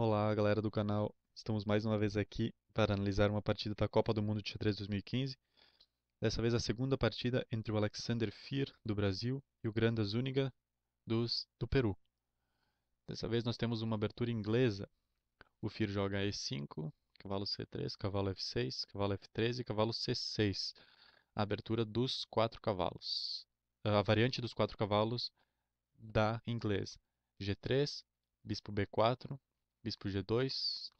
Olá, galera do canal. Estamos mais uma vez aqui para analisar uma partida da Copa do Mundo de Xadrez 2015. Dessa vez a segunda partida entre o Alexander Fir, do Brasil, e o Granda Zúñiga, dos, do Peru. Dessa vez nós temos uma abertura inglesa. O Fir joga E5, cavalo C3, cavalo F6, cavalo F13 e cavalo C6. A abertura dos quatro cavalos. A variante dos quatro cavalos da inglesa. G3, bispo B4, bispo G2,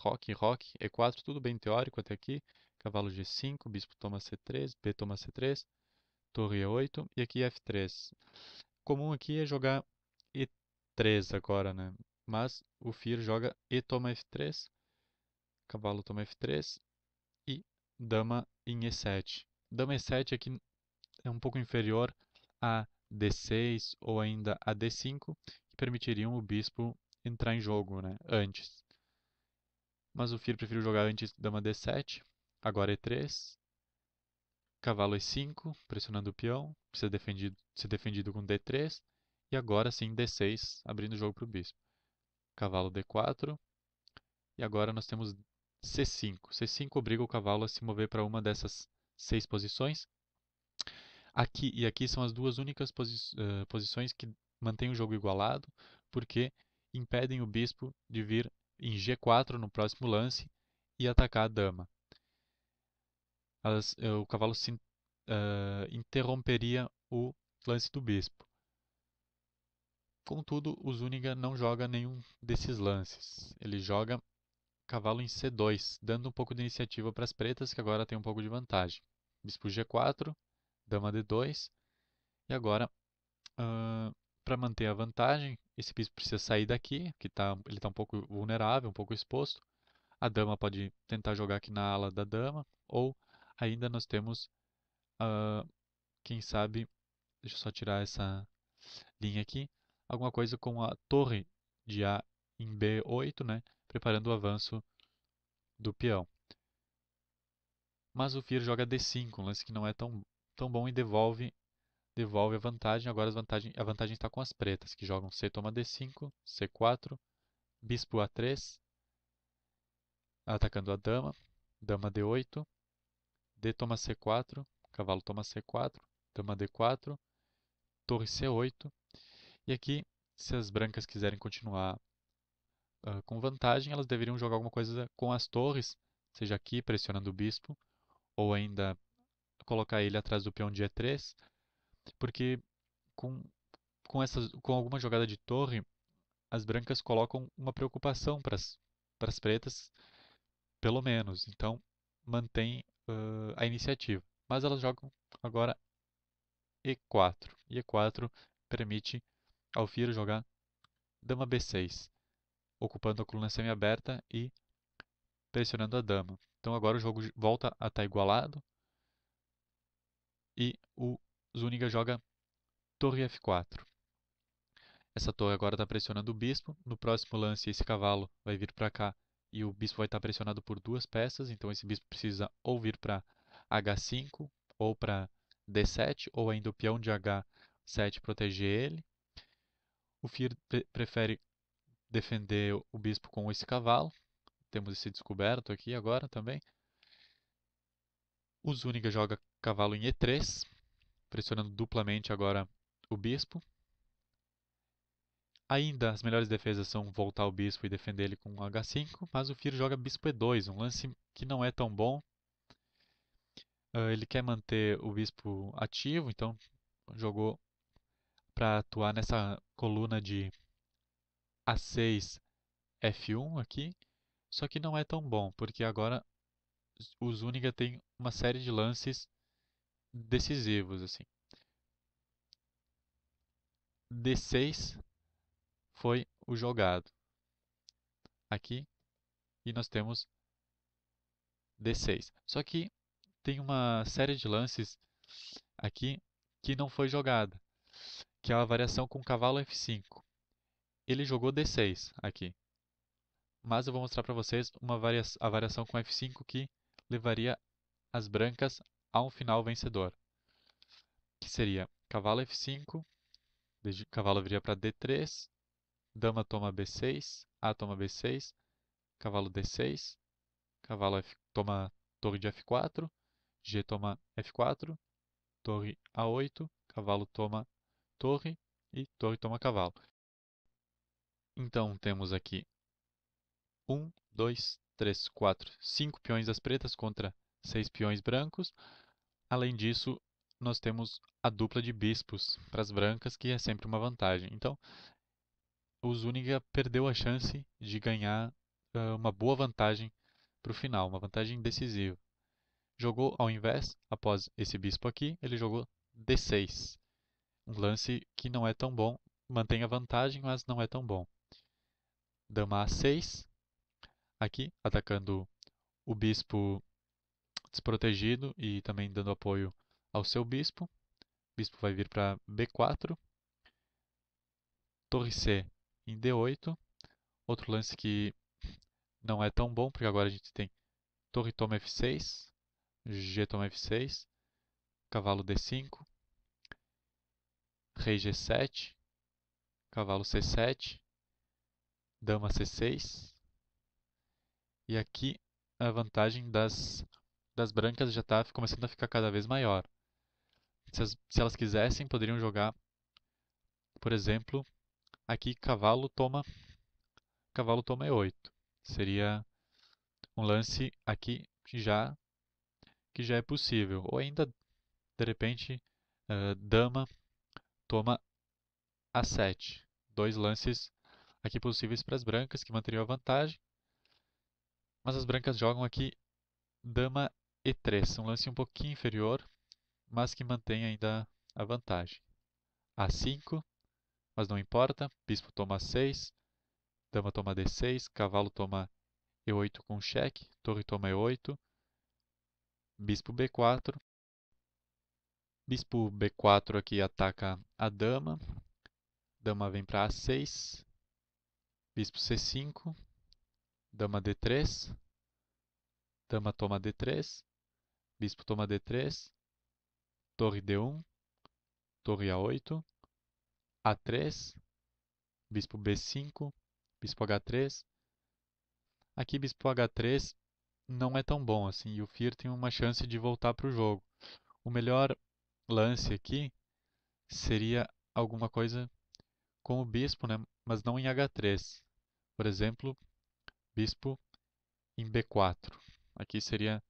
roque, roque, E4, tudo bem teórico até aqui. Cavalo G5, bispo toma C3, B toma C3, torre E8 e aqui F3. comum aqui é jogar E3 agora, né? Mas o Fir joga E toma F3, cavalo toma F3 e dama em E7. Dama E7 aqui é um pouco inferior a D6 ou ainda a D5, que permitiriam o bispo entrar em jogo, né? Antes. Mas o Fir preferiu jogar antes dama d7, agora e3, é cavalo e5, é pressionando o peão, precisa defendido, ser defendido com d3, e agora sim d6, abrindo o jogo para o bispo. Cavalo d4, e agora nós temos c5. c5 obriga o cavalo a se mover para uma dessas seis posições. Aqui e aqui são as duas únicas posi uh, posições que mantêm o jogo igualado, porque impedem o bispo de vir em g4 no próximo lance e atacar a dama. As, eh, o cavalo se, uh, interromperia o lance do bispo. Contudo, o Zúñiga não joga nenhum desses lances. Ele joga cavalo em c2, dando um pouco de iniciativa para as pretas, que agora tem um pouco de vantagem. Bispo g4, dama d2, e agora, uh, para manter a vantagem, esse bispo precisa sair daqui, que tá, ele está um pouco vulnerável, um pouco exposto. A dama pode tentar jogar aqui na ala da dama, ou ainda nós temos, uh, quem sabe, deixa eu só tirar essa linha aqui, alguma coisa com a torre de A em B8, né, preparando o avanço do peão. Mas o Fier joga D5, um lance que não é tão, tão bom e devolve devolve a vantagem. Agora a vantagem, está com as pretas, que jogam C toma D5, C4, bispo A3, atacando a dama, dama D8, D toma C4, cavalo toma C4, dama D4, torre C8. E aqui, se as brancas quiserem continuar uh, com vantagem, elas deveriam jogar alguma coisa com as torres, seja aqui pressionando o bispo, ou ainda colocar ele atrás do peão de E3, porque com, com, essas, com alguma jogada de torre, as brancas colocam uma preocupação para as pretas, pelo menos. Então, mantém uh, a iniciativa. Mas elas jogam agora E4. E E4 permite ao Firo jogar dama B6, ocupando a coluna semi aberta e pressionando a dama. Então agora o jogo volta a estar tá igualado. E o Zúñiga joga torre f4. Essa torre agora está pressionando o bispo. No próximo lance, esse cavalo vai vir para cá e o bispo vai estar tá pressionado por duas peças. Então, esse bispo precisa ou vir para h5 ou para d7, ou ainda o peão de h7 proteger ele. O Fir prefere defender o bispo com esse cavalo. Temos esse descoberto aqui agora também. O Zúñiga joga cavalo em e3 pressionando duplamente agora o bispo. Ainda as melhores defesas são voltar o bispo e defender ele com um H5, mas o Firo joga bispo E2, um lance que não é tão bom. Uh, ele quer manter o bispo ativo, então jogou para atuar nessa coluna de A6 F1 aqui, só que não é tão bom, porque agora o Zuniga tem uma série de lances decisivos assim. D6 foi o jogado. Aqui e nós temos D6. Só que tem uma série de lances aqui que não foi jogada, que é a variação com cavalo F5. Ele jogou D6 aqui. Mas eu vou mostrar para vocês uma a variação com F5 que levaria as brancas há um final vencedor, que seria cavalo f5, cavalo viria para d3, dama toma b6, a toma b6, cavalo d6, cavalo f, toma torre de f4, g toma f4, torre a8, cavalo toma torre e torre toma cavalo. Então temos aqui 1, 2, 3, 4, 5 peões das pretas contra seis peões brancos. Além disso, nós temos a dupla de bispos para as brancas, que é sempre uma vantagem. Então, o Zuniga perdeu a chance de ganhar uh, uma boa vantagem para o final, uma vantagem decisiva. Jogou ao invés, após esse bispo aqui, ele jogou D6. Um lance que não é tão bom, mantém a vantagem, mas não é tão bom. Dama A6, aqui atacando o bispo desprotegido e também dando apoio ao seu bispo. O bispo vai vir para B4. Torre C em D8. Outro lance que não é tão bom, porque agora a gente tem torre toma F6, G toma F6, cavalo D5, rei G7, cavalo C7, dama C6. E aqui a vantagem das das brancas já está começando a ficar cada vez maior. Se, as, se elas quisessem, poderiam jogar, por exemplo, aqui cavalo toma cavalo toma e8. É Seria um lance aqui que já que já é possível. Ou ainda, de repente, uh, dama toma a7. Dois lances aqui possíveis para as brancas, que manteriam a vantagem. Mas as brancas jogam aqui dama e3, um lance um pouquinho inferior, mas que mantém ainda a vantagem. A5, mas não importa, bispo toma 6, dama toma D6, cavalo toma E8 com cheque, torre toma E8, bispo B4. Bispo B4 aqui ataca a dama, dama vem para A6, bispo C5, dama D3, dama toma D3, Bispo toma D3, torre D1, torre A8, A3, bispo B5, bispo H3. Aqui bispo H3 não é tão bom assim, e o Fir tem uma chance de voltar para o jogo. O melhor lance aqui seria alguma coisa com o bispo, né? mas não em H3. Por exemplo, bispo em B4. Aqui seria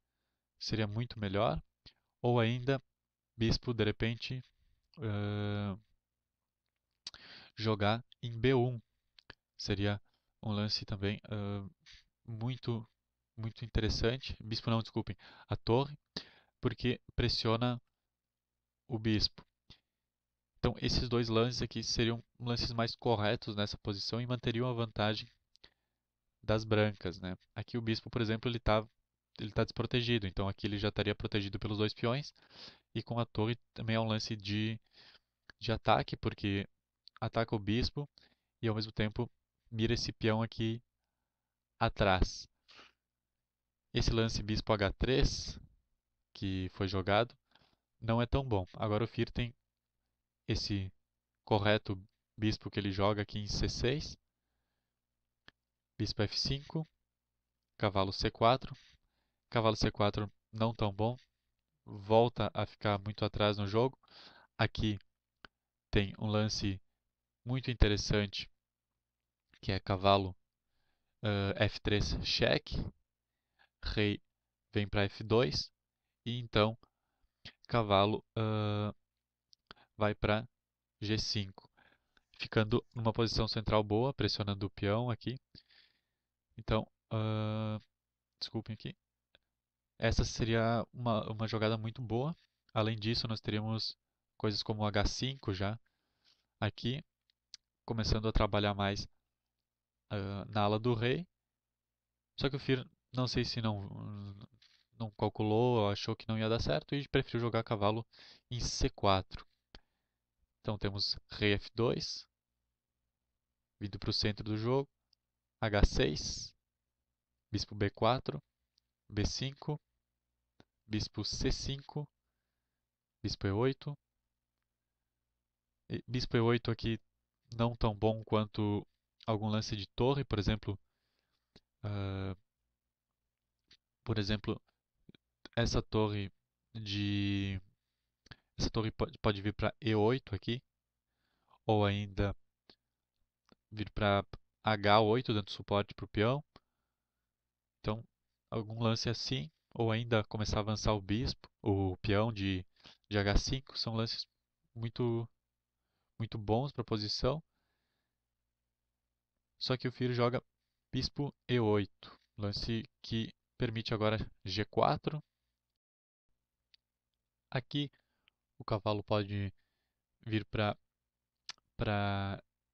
seria muito melhor. Ou ainda, bispo, de repente, uh, jogar em B1. Seria um lance também uh, muito, muito interessante. Bispo não, desculpem, a torre, porque pressiona o bispo. Então, esses dois lances aqui seriam lances mais corretos nessa posição e manteriam a vantagem das brancas, né? Aqui o bispo, por exemplo, ele está ele tá desprotegido. Então aqui ele já estaria protegido pelos dois peões. E com a torre também é um lance de, de ataque, porque ataca o bispo e ao mesmo tempo mira esse peão aqui atrás. Esse lance bispo h3 que foi jogado não é tão bom. Agora o Fir tem esse correto bispo que ele joga aqui em c6. Bispo f5, cavalo c4, Cavalo C4 não tão bom, volta a ficar muito atrás no jogo. Aqui tem um lance muito interessante que é cavalo uh, F3 cheque, rei vem para F2 e então cavalo uh, vai para G5, ficando numa posição central boa, pressionando o peão aqui. Então, uh, desculpem aqui, essa seria uma, uma jogada muito boa. Além disso, nós teríamos coisas como o H5 já aqui, começando a trabalhar mais uh, na ala do rei. Só que o Fir, não sei se não, não calculou, achou que não ia dar certo e preferiu jogar cavalo em C4. Então temos rei F2, vindo para o centro do jogo, H6, bispo B4, B5, bispo C5, bispo E8. bispo E8 aqui não tão bom quanto algum lance de torre, por exemplo. Uh, por exemplo, essa torre de essa torre pode vir para E8 aqui, ou ainda vir para H8 dando suporte para o peão. Então, algum lance assim ou ainda começar a avançar o bispo, o peão de, de H5, são lances muito, muito bons para a posição. Só que o Firo joga bispo E8, lance que permite agora G4. Aqui o cavalo pode vir para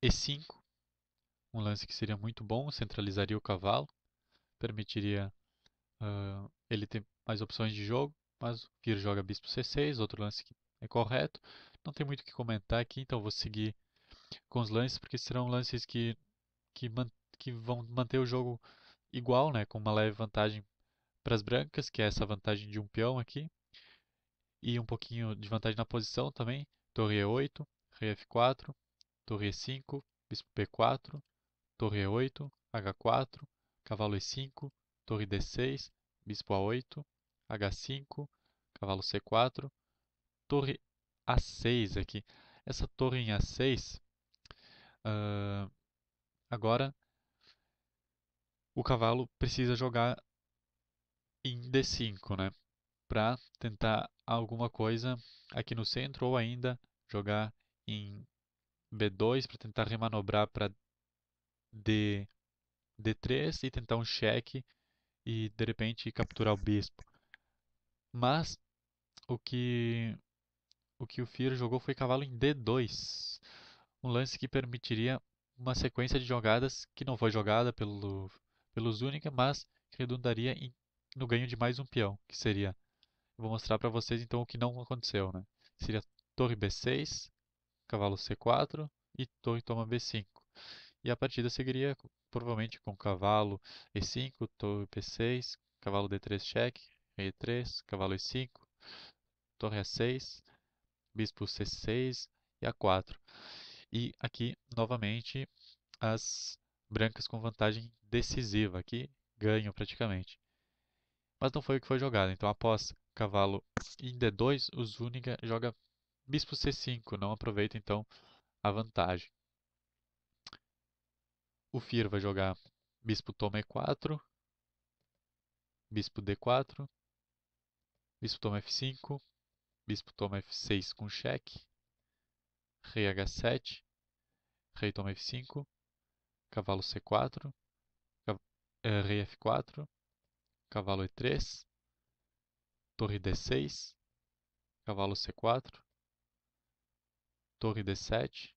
E5, um lance que seria muito bom, centralizaria o cavalo, permitiria Uh, ele tem mais opções de jogo, mas o Vir joga Bispo C6, outro lance que é correto. Não tem muito o que comentar aqui, então vou seguir com os lances, porque serão lances que, que, man, que vão manter o jogo igual, né, com uma leve vantagem para as brancas, que é essa vantagem de um peão aqui, e um pouquinho de vantagem na posição também, torre E8, rei F4, torre E5, bispo P4, torre E8, H4, cavalo E5, torre D6, bispo A8, H5, cavalo C4, torre A6 aqui. Essa torre em A6, uh, ah, agora o cavalo precisa jogar em D5, né? Para tentar alguma coisa aqui no centro ou ainda jogar em B2 para tentar remanobrar para D, D3 e tentar um cheque e de repente capturar o bispo. Mas o que o que o jogou foi cavalo em D2, um lance que permitiria uma sequência de jogadas que não foi jogada pelo pelo Zuniga, mas redundaria em, no ganho de mais um peão, que seria vou mostrar para vocês então o que não aconteceu, né? Seria torre B6, cavalo C4 e torre toma B5. E a partida seguiria provavelmente com cavalo e5, torre p6, cavalo d3 cheque, e3, cavalo e5, torre a6, bispo c6 e a4. E aqui, novamente, as brancas com vantagem decisiva, aqui ganham praticamente. Mas não foi o que foi jogado, então após cavalo em d2, o Zuniga joga bispo c5, não aproveita então a vantagem. O FIR vai jogar bispo toma e4, bispo d4, bispo toma f5, bispo toma f6 com cheque, rei h7, rei toma f5, cavalo c4, cav é, rei f4, cavalo e3, torre d6, cavalo c4, torre d7,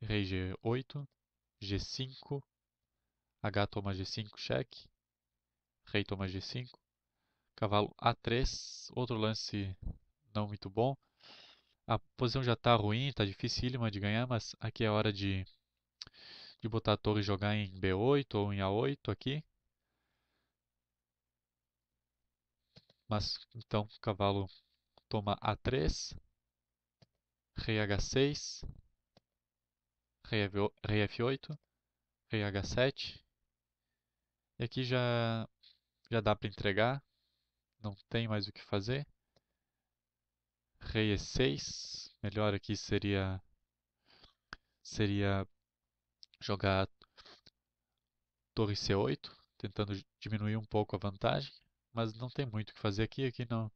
rei g8, G5, H toma G5, cheque, Rei toma G5, cavalo A3, outro lance não muito bom. A posição já está ruim, está dificílima de ganhar, mas aqui é hora de, de botar a torre e jogar em B8 ou em A8 aqui. Mas então cavalo toma A3, Rei H6, rei F8, rei H7. E aqui já, já dá para entregar, não tem mais o que fazer. Rei E6, melhor aqui seria, seria jogar torre C8, tentando diminuir um pouco a vantagem, mas não tem muito o que fazer aqui, aqui não,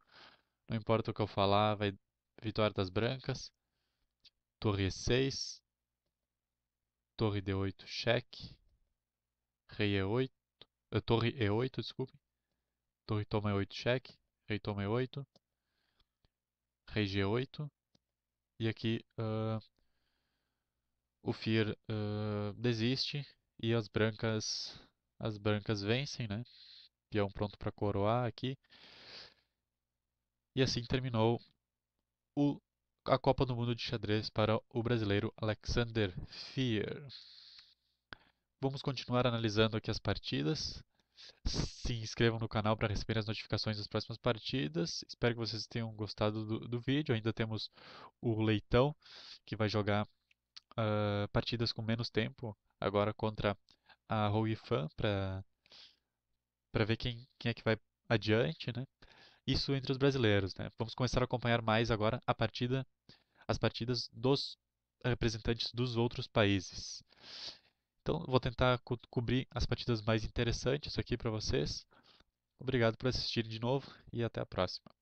não importa o que eu falar, vai vitória das brancas, torre E6, torre d8, cheque, rei e8, a eh, torre e8, desculpe, torre toma e8, cheque, rei toma e8, rei g8, e aqui uh, o Fear uh, desiste e as brancas as brancas vencem, né? Peão pronto para coroar aqui. E assim terminou o a Copa do Mundo de Xadrez para o brasileiro Alexander Fear. Vamos continuar analisando aqui as partidas. Se inscrevam no canal para receber as notificações das próximas partidas. Espero que vocês tenham gostado do, do vídeo. Ainda temos o Leitão, que vai jogar uh, partidas com menos tempo, agora contra a Rui Fan, para ver quem, quem é que vai adiante, né? isso entre os brasileiros. Né? Vamos começar a acompanhar mais agora a partida, as partidas dos representantes dos outros países. Então, vou tentar co cobrir as partidas mais interessantes aqui para vocês. Obrigado por assistir de novo e até a próxima.